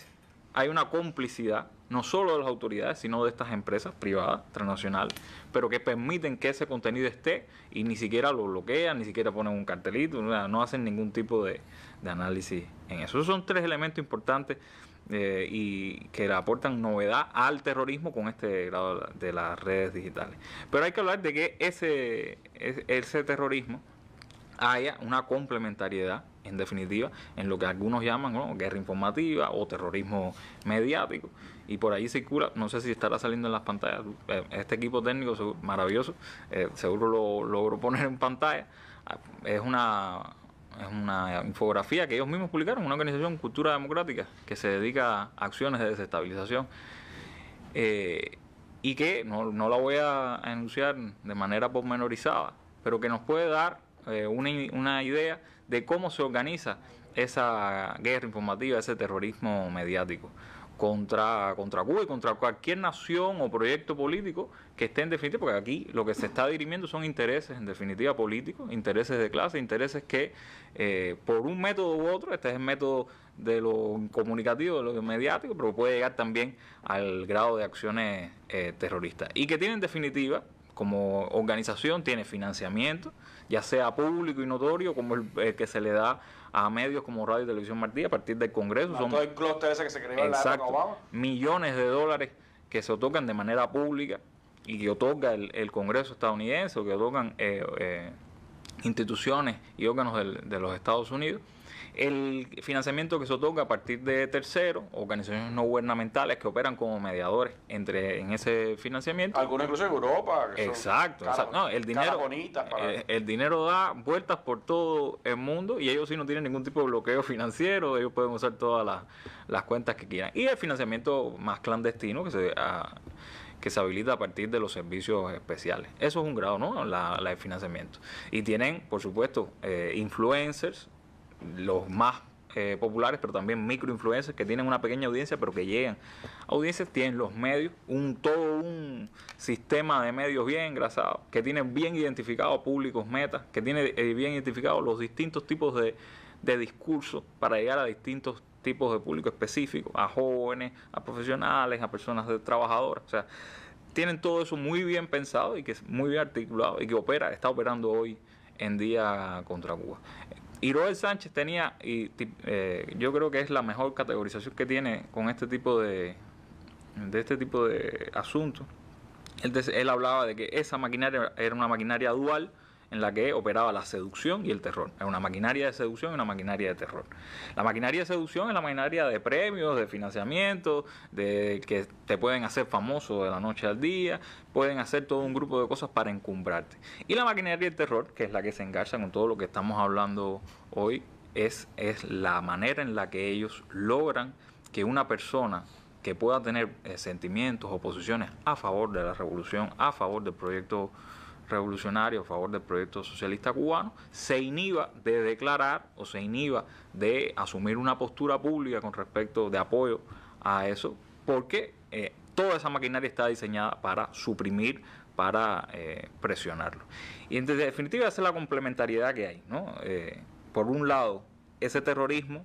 hay una complicidad, no solo de las autoridades, sino de estas empresas privadas, transnacionales, pero que permiten que ese contenido esté y ni siquiera lo bloquean, ni siquiera ponen un cartelito, no hacen ningún tipo de, de análisis en eso. Esos son tres elementos importantes eh, y que le aportan novedad al terrorismo con este grado de las redes digitales. Pero hay que hablar de que ese, ese terrorismo haya una complementariedad, en definitiva, en lo que algunos llaman guerra informativa o terrorismo mediático. Y por ahí circula, no sé si estará saliendo en las pantallas, eh, este equipo técnico maravilloso, eh, seguro lo logro poner en pantalla, ah, es una es una infografía que ellos mismos publicaron, una organización Cultura Democrática que se dedica a acciones de desestabilización eh, y que no, la voy a enunciar de manera pormenorizada, pero que nos puede dar eh, una, una idea de cómo se organiza esa guerra informativa, ese terrorismo mediático contra, contra Cuba y contra cualquier nación o proyecto político que esté en definitiva, porque aquí lo que se está dirimiendo son intereses en definitiva políticos, intereses de clase, intereses que eh, por un método u otro, este es el método de lo comunicativo, de lo mediático, pero puede llegar también al grado de acciones eh, terroristas. Y que tiene en definitiva, como organización, tiene financiamiento, ya sea público y notorio, como el, el que se le da a medios como Radio y Televisión Martí a partir del Congreso. son Millones de dólares que se otorgan de manera pública y que otorga el, Congreso estadounidense o que otorgan eh, eh, instituciones y órganos de los Estados Unidos el financiamiento que se otorga a partir de terceros, organizaciones no gubernamentales que operan como mediadores entre en ese financiamiento. Algunos incluso en Europa. exacto, el dinero, eh, el, dinero da vueltas por todo el mundo y ellos sí no tienen ningún tipo de bloqueo financiero, ellos pueden usar todas las, cuentas que quieran. Y el financiamiento más clandestino que se... Ah, que se habilita a partir de los servicios especiales. Eso es un grado, ¿no? La, de financiamiento. Y tienen, por supuesto, eh, influencers los más eh, populares, pero también microinfluencers que tienen una pequeña audiencia, pero que llegan. Audiencias tienen los medios, un todo un sistema de medios bien engrasado, que tiene bien identificados públicos metas, que tiene eh, bien identificados los distintos tipos de, de discurso para llegar a distintos tipos de público específico, a jóvenes, a profesionales, a personas de trabajadoras. O sea, tienen todo eso muy bien pensado y que es muy bien articulado y que opera, está operando hoy en día contra Cuba. Y Roel Sánchez tenía, y, eh, yo creo que es la mejor categorización que tiene con este tipo de, de este tipo de asuntos. él hablaba de que esa maquinaria era una maquinaria dual en la que operaba la seducción y el terror. es una maquinaria de seducción y una maquinaria de terror. La maquinaria de seducción es la maquinaria de premios, de financiamiento, de que te pueden hacer famoso de la noche al día, pueden hacer todo un grupo de cosas para encumbrarte. Y la maquinaria de terror, que es la que se engancha con todo lo que estamos hablando hoy, es, es la manera en la que ellos logran que una persona que pueda tener eh, sentimientos o posiciones a favor de la revolución, a favor del proyecto revolucionario a favor del proyecto socialista cubano, se inhiba de declarar o se inhiba de asumir una postura pública con respecto de apoyo a eso, porque eh, toda esa maquinaria está diseñada para suprimir, para eh, presionarlo. Y en definitiva esa es la complementariedad que hay. ¿no? Eh, por un lado, ese terrorismo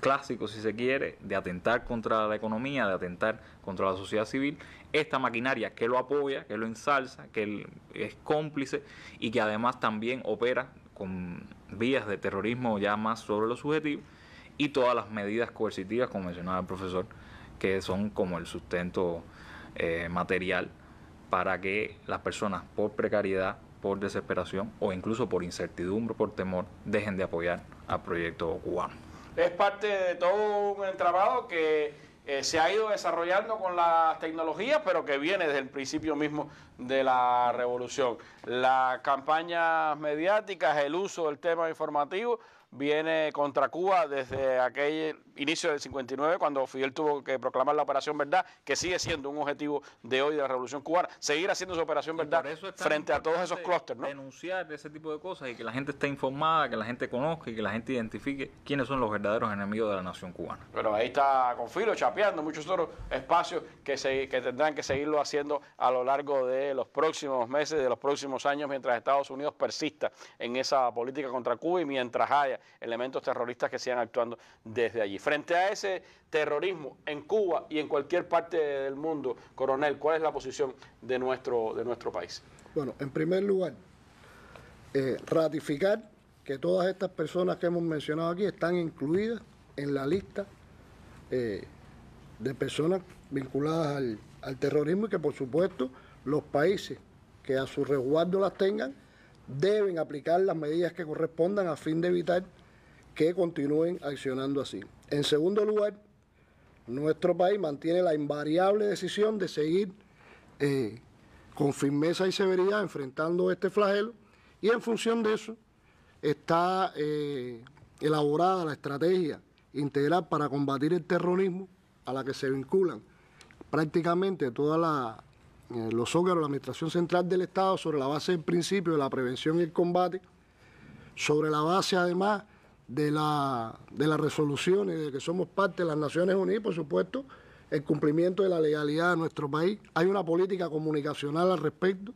clásico, si se quiere, de atentar contra la economía, de atentar contra la sociedad civil, esta maquinaria que lo apoya, que lo ensalza, que es cómplice y que además también opera con vías de terrorismo ya más sobre lo subjetivo y todas las medidas coercitivas, como mencionaba el profesor, que son como el sustento eh, material para que las personas por precariedad, por desesperación o incluso por incertidumbre, por temor, dejen de apoyar al proyecto cubano es parte de todo un entramado que eh, se ha ido desarrollando con las tecnologías, pero que viene desde el principio mismo de la revolución. Las campañas mediáticas, el uso del tema informativo viene contra Cuba desde aquel inicio del 59, cuando Fidel tuvo que proclamar la Operación Verdad, que sigue siendo un objetivo de hoy de la Revolución Cubana, seguir haciendo su Operación Verdad frente a todos esos clústeres. ¿no? Denunciar ese tipo de cosas y que la gente esté informada, que la gente conozca y que la gente identifique quiénes son los verdaderos enemigos de la nación cubana. Pero ahí está Confilo chapeando muchos otros espacios que, se, que tendrán que seguirlo haciendo a lo largo de los próximos meses, de los próximos años, mientras Estados Unidos persista en esa política contra Cuba y mientras haya elementos terroristas que sigan actuando desde allí. Frente a ese terrorismo en Cuba y en cualquier parte del mundo, coronel, ¿cuál es la posición de nuestro, de nuestro país? Bueno, en primer lugar, eh, ratificar que todas estas personas que hemos mencionado aquí están incluidas en la lista eh, de personas vinculadas al terrorismo y que por supuesto los países que a su resguardo las tengan deben aplicar las medidas que correspondan a fin de evitar que continúen accionando así. En segundo lugar, nuestro país mantiene la invariable decisión de seguir eh, con firmeza y severidad enfrentando este flagelo y en función de eso está eh, elaborada la estrategia integral para combatir el terrorismo a la que se vinculan prácticamente todas las eh, los órganos de la Administración Central del Estado sobre la base del principio de la prevención y el combate, sobre la base además de, la, de las resoluciones de que somos parte de las Naciones Unidas, por supuesto, el cumplimiento de la legalidad de nuestro país. Hay una política comunicacional al respecto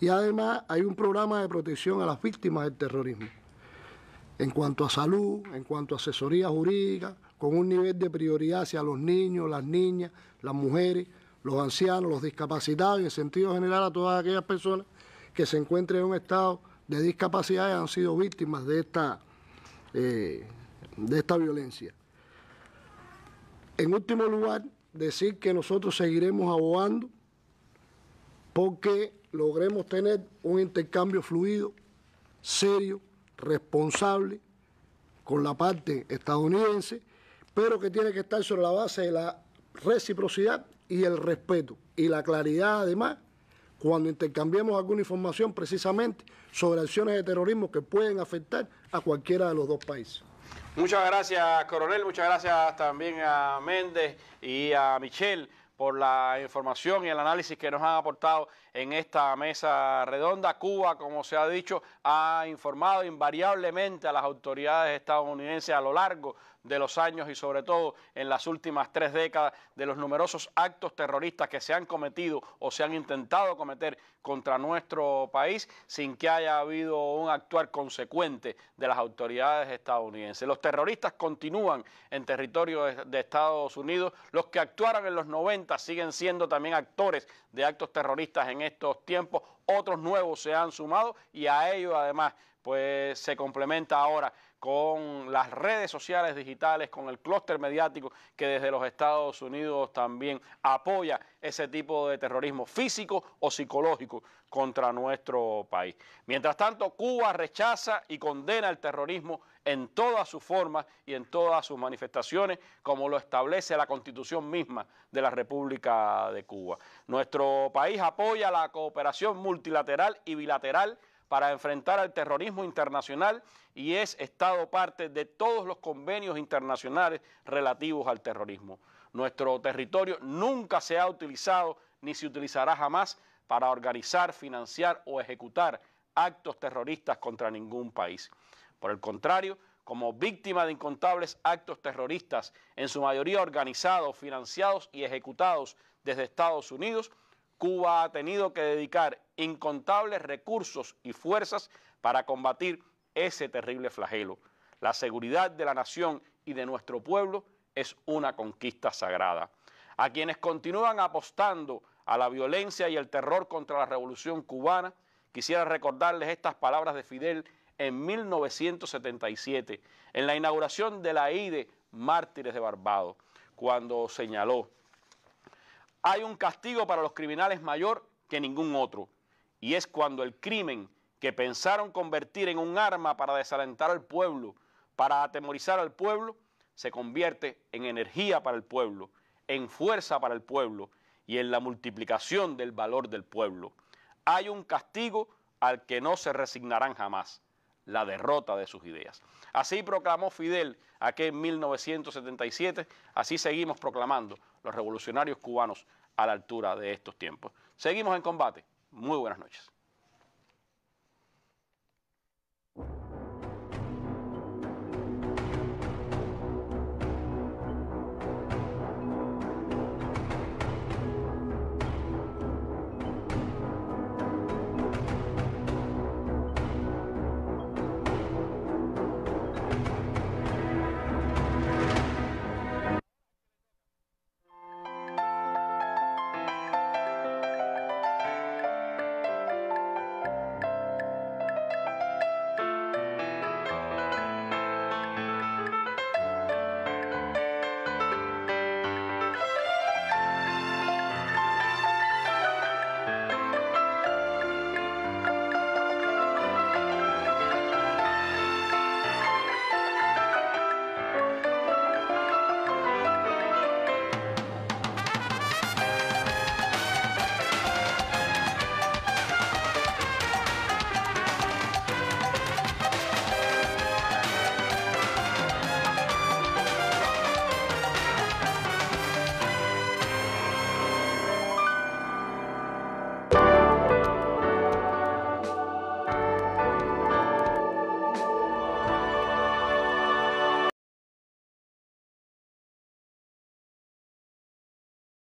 y además hay un programa de protección a las víctimas del terrorismo. En cuanto a salud, en cuanto a asesoría jurídica, con un nivel de prioridad hacia los niños, las niñas, las mujeres, los ancianos, los discapacitados y en sentido general a todas aquellas personas que se encuentren en un estado de discapacidad y han sido víctimas de esta, eh, de esta violencia. En último lugar, decir que nosotros seguiremos abogando porque logremos tener un intercambio fluido, serio, responsable con la parte estadounidense, pero que tiene que estar sobre la base de la reciprocidad y el respeto y la claridad además cuando intercambiemos alguna información precisamente sobre acciones de terrorismo que pueden afectar a cualquiera de los dos países. Muchas gracias, coronel. Muchas gracias también a Méndez y a Michelle por la información y el análisis que nos han aportado en esta mesa redonda. Cuba, como se ha dicho, ha informado invariablemente a las autoridades estadounidenses a lo largo de los años y sobre todo en las últimas tres décadas de los numerosos actos terroristas que se han cometido o se han intentado cometer contra nuestro país sin que haya habido un actuar consecuente de las autoridades estadounidenses. Los terroristas continúan en territorio de Estados Unidos, los que actuaron en los 90 siguen siendo también actores de actos terroristas en estos tiempos, otros nuevos se han sumado y a ello además pues se complementa ahora con las redes sociales digitales, con el clúster mediático que desde los Estados Unidos también apoya ese tipo de terrorismo físico o psicológico contra nuestro país. Mientras tanto, Cuba rechaza y condena el terrorismo en todas sus formas y en todas sus manifestaciones, como lo establece la constitución misma de la República de Cuba. Nuestro país apoya la cooperación multilateral y bilateral para enfrentar al terrorismo internacional y es Estado parte de todos los convenios internacionales relativos al terrorismo. Nuestro territorio nunca se ha utilizado ni se utilizará jamás para organizar, financiar o ejecutar actos terroristas contra ningún país. Por el contrario, como víctima de incontables actos terroristas, en su mayoría organizados, financiados y ejecutados desde Estados Unidos, Cuba ha tenido que dedicar incontables recursos y fuerzas para combatir ese terrible flagelo. La seguridad de la nación y de nuestro pueblo es una conquista sagrada. A quienes continúan apostando a la violencia y el terror contra la revolución cubana, quisiera recordarles estas palabras de Fidel en 1977, en la inauguración de la IDE Mártires de Barbados, cuando señaló, hay un castigo para los criminales mayor que ningún otro, y es cuando el crimen que pensaron convertir en un arma para desalentar al pueblo, para atemorizar al pueblo, se convierte en energía para el pueblo, en fuerza para el pueblo y en la multiplicación del valor del pueblo. Hay un castigo al que no se resignarán jamás, la derrota de sus ideas. Así proclamó Fidel en 1977, así seguimos proclamando los revolucionarios cubanos a la altura de estos tiempos. Seguimos en combate. Muy buenas noches.